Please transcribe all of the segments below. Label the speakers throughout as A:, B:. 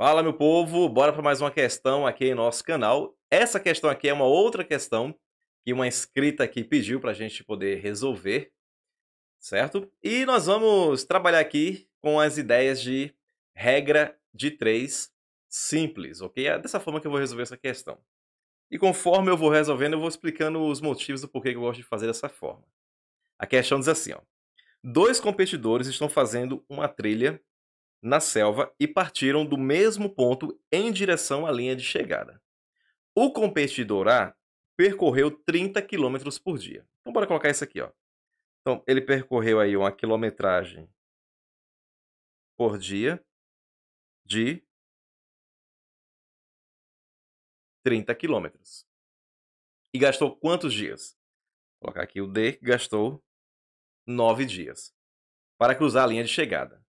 A: Fala, meu povo, bora para mais uma questão aqui em nosso canal. Essa questão aqui é uma outra questão que uma inscrita aqui pediu para a gente poder resolver, certo? E nós vamos trabalhar aqui com as ideias de regra de três simples, ok? É dessa forma que eu vou resolver essa questão. E conforme eu vou resolvendo, eu vou explicando os motivos do porquê que eu gosto de fazer dessa forma. A questão diz assim, ó. Dois competidores estão fazendo uma trilha na selva e partiram do mesmo ponto em direção à linha de chegada. O competidor A percorreu 30 km por dia. Então bora colocar isso aqui, ó. Então ele percorreu aí uma quilometragem por dia de 30 quilômetros. E gastou quantos dias? Vou colocar aqui o D, gastou 9 dias para cruzar a linha de chegada.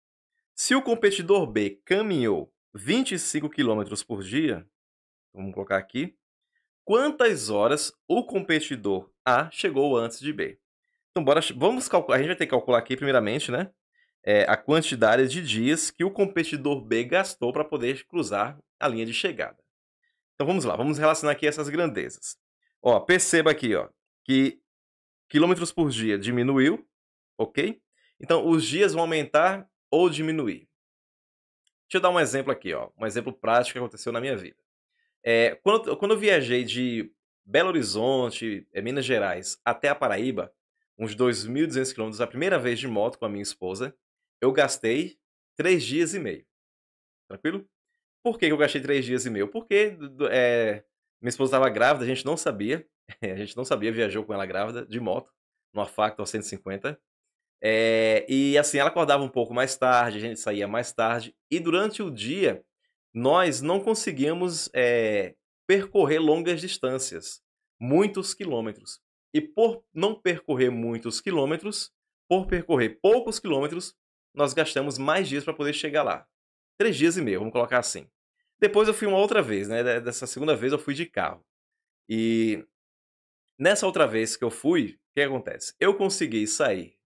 A: Se o competidor B caminhou 25 km por dia, vamos colocar aqui, quantas horas o competidor A chegou antes de B? Então, bora, vamos calcular. A gente vai ter que calcular aqui, primeiramente, né? É, a quantidade de dias que o competidor B gastou para poder cruzar a linha de chegada. Então vamos lá, vamos relacionar aqui essas grandezas. Ó, perceba aqui ó, que quilômetros por dia diminuiu, ok? Então os dias vão aumentar ou diminuir. Deixa eu dar um exemplo aqui, ó, um exemplo prático que aconteceu na minha vida. É, quando, quando eu viajei de Belo Horizonte, é, Minas Gerais, até a Paraíba, uns 2.200 quilômetros, a primeira vez de moto com a minha esposa, eu gastei três dias e meio. Tranquilo? Por que eu gastei três dias e meio? Porque é, minha esposa estava grávida, a gente não sabia. A gente não sabia, viajou com ela grávida, de moto, numa Factor 150. É, e assim, ela acordava um pouco mais tarde, a gente saía mais tarde, e durante o dia nós não conseguíamos é, eh, percorrer longas distâncias, muitos quilômetros. E por não percorrer muitos quilômetros, por percorrer poucos quilômetros, nós gastamos mais dias para poder chegar lá. Três dias e meio, vamos colocar assim. Depois eu fui uma outra vez, né? Dessa segunda vez eu fui de carro. E nessa outra vez que eu fui, o que acontece? Eu consegui sair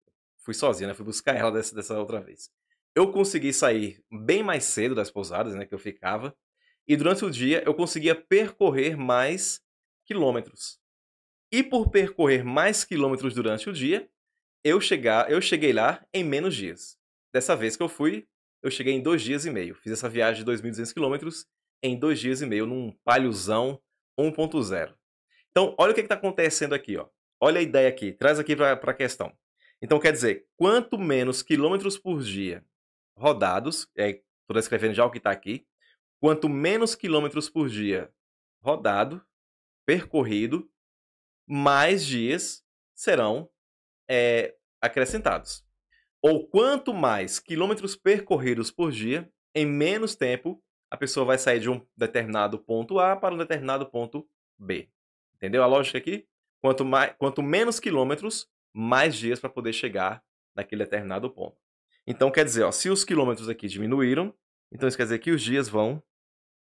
A: Fui sozinho, né? Fui buscar ela dessa, dessa outra vez. Eu consegui sair bem mais cedo das pousadas, né? Que eu ficava. E durante o dia eu conseguia percorrer mais quilômetros. E por percorrer mais quilômetros durante o dia, eu, chegar, eu cheguei lá em menos dias. Dessa vez que eu fui, eu cheguei em dois dias e meio. Fiz essa viagem de 2.200 quilômetros em dois dias e meio num palhozão 1.0. Então, olha o que está acontecendo aqui. Ó. Olha a ideia aqui. Traz aqui para a questão. Então quer dizer, quanto menos quilômetros por dia rodados, estou é, descrevendo já o que está aqui, quanto menos quilômetros por dia rodado, percorrido, mais dias serão é, acrescentados. Ou quanto mais quilômetros percorridos por dia, em menos tempo a pessoa vai sair de um determinado ponto A para um determinado ponto B. Entendeu a lógica aqui? Quanto, mais, quanto menos quilômetros, mais dias para poder chegar naquele determinado ponto. Então quer dizer, ó, se os quilômetros aqui diminuíram, então isso quer dizer que os dias vão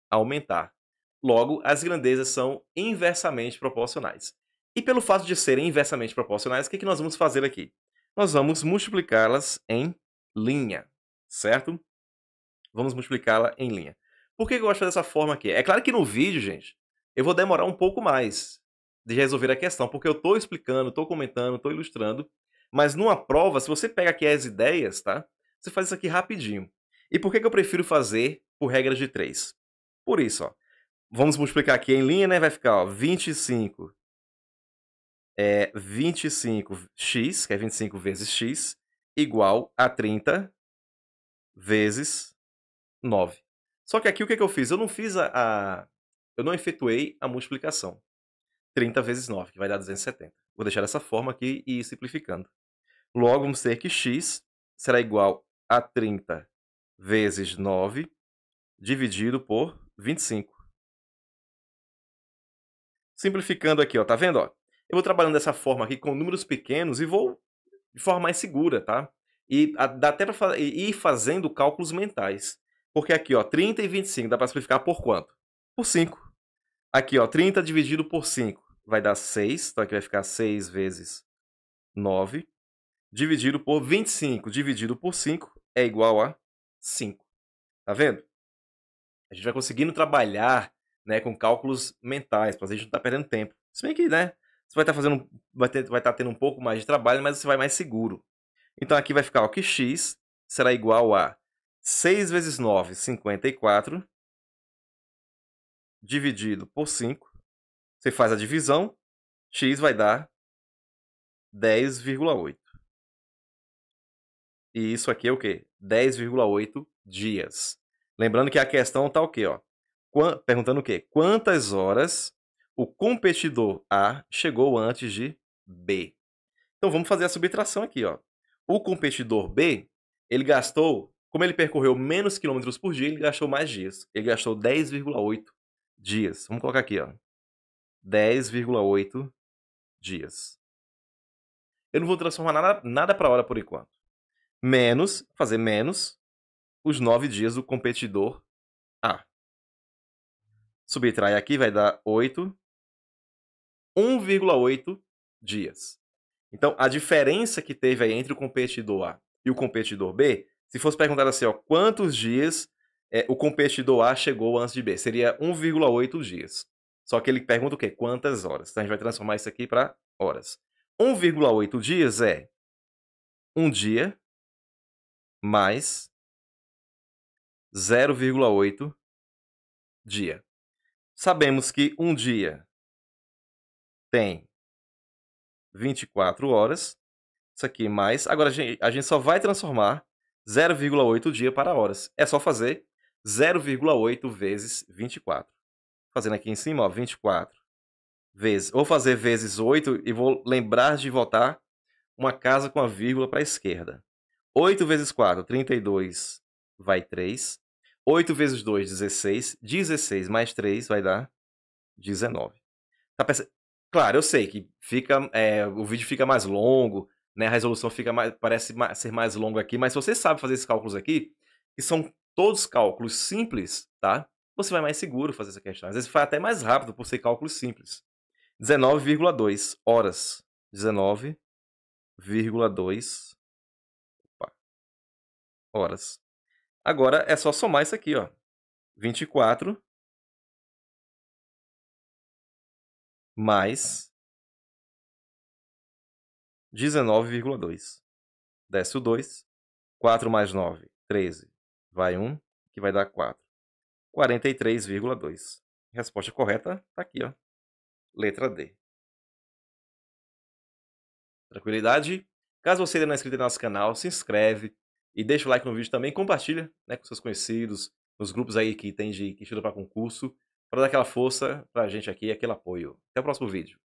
A: aumentar. Logo, as grandezas são inversamente proporcionais. E pelo fato de serem inversamente proporcionais, o que, que nós vamos fazer aqui? Nós vamos multiplicá-las em linha, certo? Vamos multiplicá-la em linha. Por que eu gosto dessa forma aqui? É claro que no vídeo, gente, eu vou demorar um pouco mais de resolver a questão, porque eu estou explicando, estou comentando, estou ilustrando, mas numa prova, se você pega aqui as ideias, tá? Você faz isso aqui rapidinho. E por que, que eu prefiro fazer por regras de 3? Por isso, ó. Vamos multiplicar aqui em linha, né? Vai ficar, ó, 25 é 25x, que é 25 vezes x, igual a 30 vezes 9. Só que aqui o que, que eu fiz? Eu não fiz a, a, Eu não efetuei a multiplicação. 30 vezes 9, que vai dar 270. Vou deixar dessa forma aqui e ir simplificando. Logo, vamos ter que x será igual a 30 vezes 9 dividido por 25. Simplificando aqui, ó, tá vendo? Ó? Eu vou trabalhando dessa forma aqui com números pequenos e vou de forma mais segura, tá? E a, dá até para ir fazendo cálculos mentais. Porque aqui, ó, 30 e 25 dá para simplificar por quanto? Por 5. Aqui, ó, 30 dividido por 5 vai dar 6, então aqui vai ficar 6 vezes 9, dividido por 25, dividido por 5 é igual a 5. Tá vendo? A gente vai conseguindo trabalhar né, com cálculos mentais, para a gente não estar tá perdendo tempo. Se bem que, né, você vai estar tá vai vai tá tendo um pouco mais de trabalho, mas você vai mais seguro. Então aqui vai ficar ó, que x será igual a 6 vezes 9, 54, dividido por 5. Você faz a divisão, x vai dar 10,8. E isso aqui é o quê? 10,8 dias. Lembrando que a questão está o quê, ó? Qu perguntando o quê? Quantas horas o competidor A chegou antes de B? Então vamos fazer a subtração aqui, ó. O competidor B, ele gastou, como ele percorreu menos quilômetros por dia, ele gastou mais dias. Ele gastou 10,8 dias. Vamos colocar aqui, ó. 10,8 dias. Eu não vou transformar nada, nada para hora por enquanto. Menos, fazer menos os 9 dias do competidor A. Subtrai aqui, vai dar 8. 1,8 dias. Então, a diferença que teve aí entre o competidor A e o competidor B, se fosse perguntar assim, ó, quantos dias é, o competidor A chegou antes de B. Seria 1,8 dias. Só que ele pergunta o quê? Quantas horas? Então a gente vai transformar isso aqui para horas. 1,8 dias é um dia mais 0,8 dia. Sabemos que um dia tem 24 horas. Isso aqui mais. Agora a gente, a gente só vai transformar 0,8 dia para horas. É só fazer 0,8 vezes 24. Fazendo aqui em cima, ó, 24 vezes. Vou fazer vezes 8 e vou lembrar de votar uma casa com a vírgula para a esquerda. 8 vezes 4, 32 vai 3. 8 vezes 2, 16. 16 mais 3 vai dar 19. Tá perce... Claro, eu sei que fica, é, o vídeo fica mais longo, né? a resolução fica mais, parece ser mais longa aqui, mas se você sabe fazer esses cálculos aqui, que são todos cálculos simples, tá? Você vai mais seguro fazer essa questão. Às vezes vai até mais rápido por ser cálculo simples. 19,2 horas. 19,2 horas. Agora é só somar isso aqui, ó. 24 mais 19,2. Desce o 2. 4 mais 9, 13 vai 1, que vai dar 4. 43,2. Resposta correta está aqui, ó. Letra D. Tranquilidade? Caso você ainda não é inscrito no nosso canal, se inscreve e deixa o like no vídeo também. Compartilha né, com seus conhecidos, nos grupos aí que tem de que estuda para concurso, para dar aquela força para a gente aqui, aquele apoio. Até o próximo vídeo.